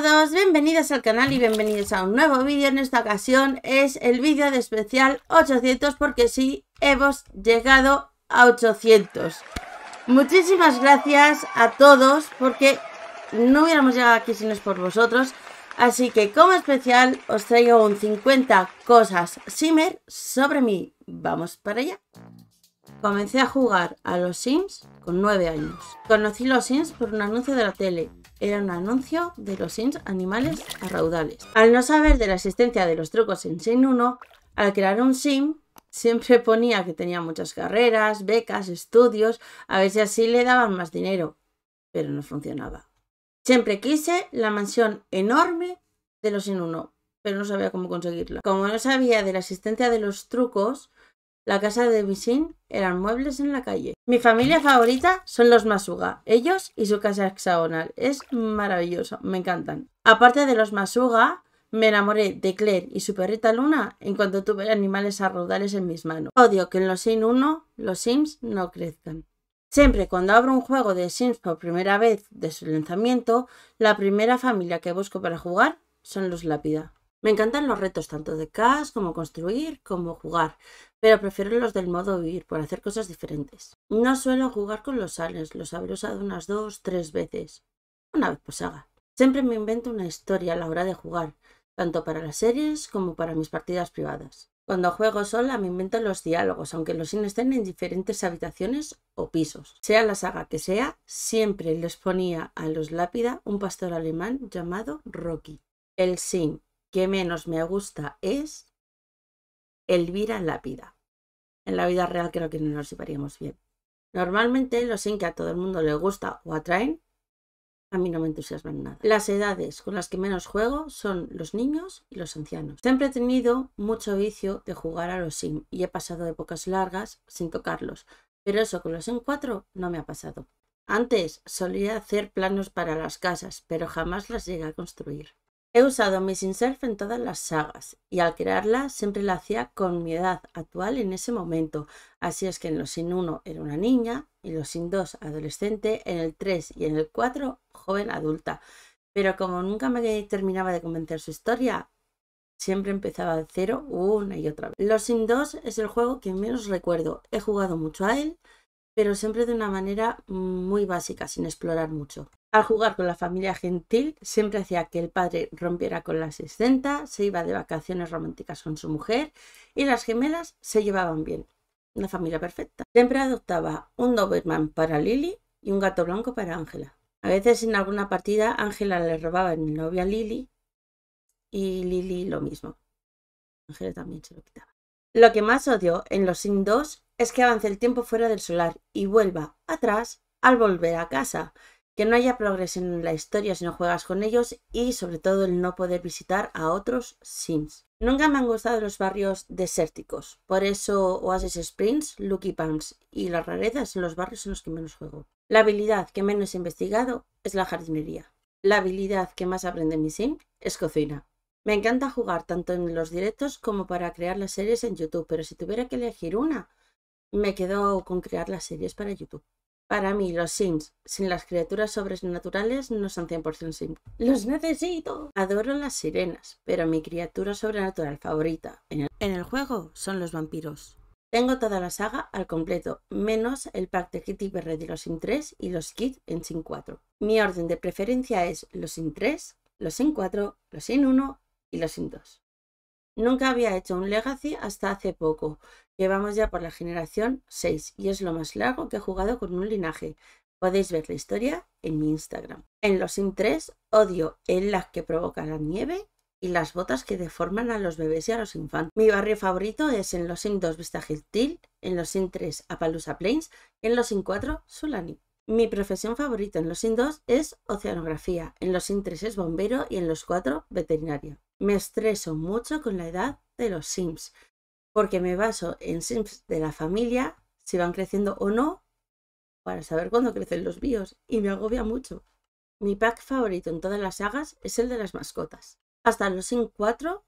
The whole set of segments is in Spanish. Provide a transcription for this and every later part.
todos, bienvenidos al canal y bienvenidos a un nuevo vídeo En esta ocasión es el vídeo de especial 800 porque sí, hemos llegado a 800 Muchísimas gracias a todos porque no hubiéramos llegado aquí si no es por vosotros Así que como especial os traigo un 50 cosas Simmer sobre mí Vamos para allá Comencé a jugar a los Sims con 9 años Conocí los Sims por un anuncio de la tele era un anuncio de los Sims animales a Al no saber de la existencia de los trucos en Sim 1, al crear un Sim, siempre ponía que tenía muchas carreras, becas, estudios, a ver si así le daban más dinero, pero no funcionaba. Siempre quise la mansión enorme de los Sin 1, pero no sabía cómo conseguirla. Como no sabía de la existencia de los trucos, la casa de vicin eran muebles en la calle. Mi familia favorita son los Masuga. Ellos y su casa hexagonal. Es maravilloso, me encantan. Aparte de los Masuga, me enamoré de Claire y su perrita Luna en cuanto tuve animales a rodales en mis manos. Odio que en los Sims 1 los Sims no crezcan. Siempre cuando abro un juego de Sims por primera vez de su lanzamiento, la primera familia que busco para jugar son los Lápida. Me encantan los retos, tanto de cast, como construir, como jugar, pero prefiero los del modo vivir, por hacer cosas diferentes. No suelo jugar con los sales, los habré usado unas dos, tres veces. Una vez por saga. Siempre me invento una historia a la hora de jugar, tanto para las series como para mis partidas privadas. Cuando juego sola me invento los diálogos, aunque los Sims estén en diferentes habitaciones o pisos. Sea la saga que sea, siempre les ponía a los lápida un pastor alemán llamado Rocky. El Sin que menos me gusta es Elvira Lápida. En la vida real creo que no nos llevaríamos bien. Normalmente los sim que a todo el mundo le gusta o atraen, a mí no me entusiasman nada. Las edades con las que menos juego son los niños y los ancianos. Siempre he tenido mucho vicio de jugar a los sim y he pasado épocas largas sin tocarlos, pero eso con los sim 4 no me ha pasado. Antes solía hacer planos para las casas, pero jamás las llegué a construir. He usado mi Missing Self en todas las sagas y al crearla siempre la hacía con mi edad actual en ese momento. Así es que en los Sin 1 era una niña, en los Sin 2 adolescente, en el 3 y en el 4 joven adulta. Pero como nunca me terminaba de convencer su historia, siempre empezaba de cero una y otra vez. Los Sin 2 es el juego que menos recuerdo. He jugado mucho a él, pero siempre de una manera mm, muy básica, sin explorar mucho. Al jugar con la familia gentil, siempre hacía que el padre rompiera con la 60, se iba de vacaciones románticas con su mujer y las gemelas se llevaban bien. Una familia perfecta. Siempre adoptaba un Doberman para Lily y un gato blanco para Ángela. A veces en alguna partida Ángela le robaba el novio a Lily y Lily lo mismo. Ángela también se lo quitaba. Lo que más odio en los Sims 2 es que avance el tiempo fuera del solar y vuelva atrás al volver a casa que no haya progresión en la historia si no juegas con ellos y sobre todo el no poder visitar a otros sims. Nunca me han gustado los barrios desérticos, por eso Oasis Springs, Lucky Punks y las rarezas en los barrios en los que menos juego. La habilidad que menos he investigado es la jardinería. La habilidad que más aprende mi sim es cocina. Me encanta jugar tanto en los directos como para crear las series en YouTube, pero si tuviera que elegir una, me quedo con crear las series para YouTube. Para mí, los Sims sin las criaturas sobrenaturales no son 100% Sims. ¡Los necesito! Adoro las sirenas, pero mi criatura sobrenatural favorita en el, juego son los vampiros. Tengo toda la saga al completo, menos el pack de Kitty Berry de los Sims 3 y los kits en Sim 4. Mi orden de preferencia es los Sims 3, los Sims 4, los Sims 1 y los Sims 2. Nunca había hecho un Legacy hasta hace poco, Llevamos vamos ya por la generación 6 y es lo más largo que he jugado con un linaje. Podéis ver la historia en mi Instagram. En los Sim 3 odio el lag que provoca la nieve y las botas que deforman a los bebés y a los infantes. Mi barrio favorito es en los Sim 2 Vista Gentil, en los Sim 3 Apalusa Plains y en los Sim 4 Sulani. Mi profesión favorita en los Sim 2 es oceanografía, en los Sim 3 es bombero y en los 4 veterinario. Me estreso mucho con la edad de los Sims porque me baso en sims de la familia, si van creciendo o no, para saber cuándo crecen los bios y me agobia mucho. Mi pack favorito en todas las sagas es el de las mascotas. Hasta los sim 4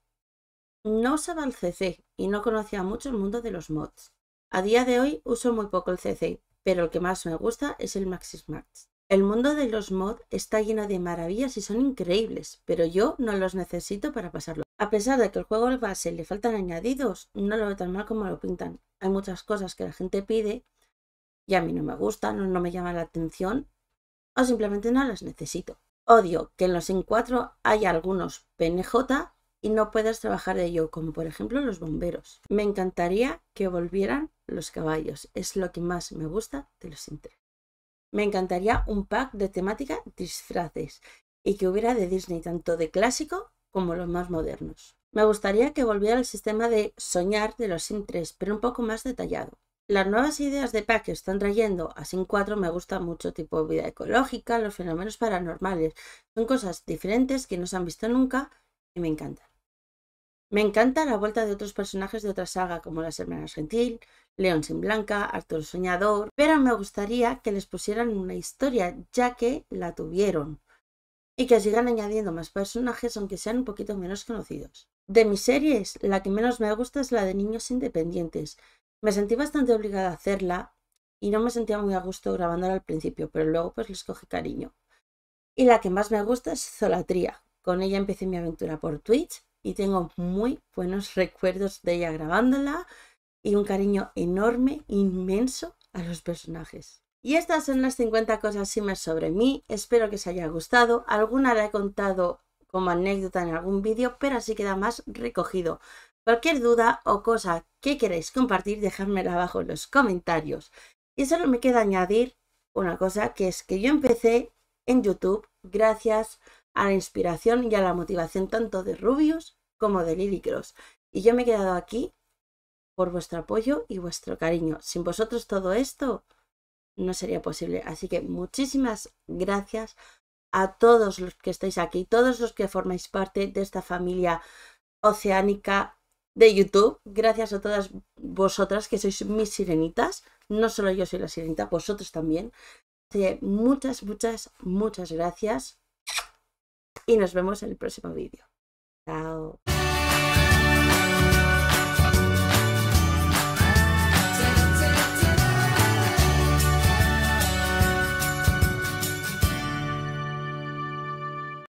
no usaba el CC y no conocía mucho el mundo de los mods. A día de hoy uso muy poco el CC, pero el que más me gusta es el Maxis Max. El mundo de los mods está lleno de maravillas y son increíbles, pero yo no los necesito para pasarlo. A pesar de que el juego base le faltan añadidos, no lo veo tan mal como lo pintan. Hay muchas cosas que la gente pide y a mí no me gustan, no, me llaman la atención o simplemente no las necesito. Odio que en los en 4 haya algunos PNJ y no puedas trabajar de ello, como por ejemplo los bomberos. Me encantaría que volvieran los caballos, es lo que más me gusta de los Inter. Me encantaría un pack de temática disfraces y que hubiera de Disney tanto de clásico como los más modernos. Me gustaría que volviera al sistema de soñar de los SIM 3, pero un poco más detallado. Las nuevas ideas de pack que están trayendo a SIM 4 me gusta mucho, tipo vida ecológica, los fenómenos paranormales. Son cosas diferentes que no se han visto nunca y me encantan. Me encanta la vuelta de otros personajes de otra saga, como las hermanas Gentil, León sin Blanca, Arturo Soñador, pero me gustaría que les pusieran una historia, ya que la tuvieron y que sigan añadiendo más personajes aunque sean un poquito menos conocidos. De mis series, la que menos me gusta es la de niños independientes. Me sentí bastante obligada a hacerla y no me sentía muy a gusto grabándola al principio, pero luego pues les cogí cariño. Y la que más me gusta es Zolatría. Con ella empecé mi aventura por Twitch y tengo muy buenos recuerdos de ella grabándola y un cariño enorme, inmenso a los personajes. Y estas son las 50 cosas más sobre mí. Espero que os haya gustado. Alguna la he contado como anécdota en algún vídeo, pero así queda más recogido. Cualquier duda o cosa que queráis compartir, dejadmela abajo en los comentarios. Y solo me queda añadir una cosa, que es que yo empecé en YouTube gracias a la inspiración y a la motivación tanto de Rubius como de Lily Y yo me he quedado aquí por vuestro apoyo y vuestro cariño. Sin vosotros todo esto no sería posible. Así que muchísimas gracias a todos los que estáis aquí, todos los que formáis parte de esta familia oceánica de YouTube. Gracias a todas vosotras que sois mis sirenitas. No solo yo soy la sirenita, vosotros también. Así muchas, muchas, muchas gracias. Y nos vemos en el próximo vídeo.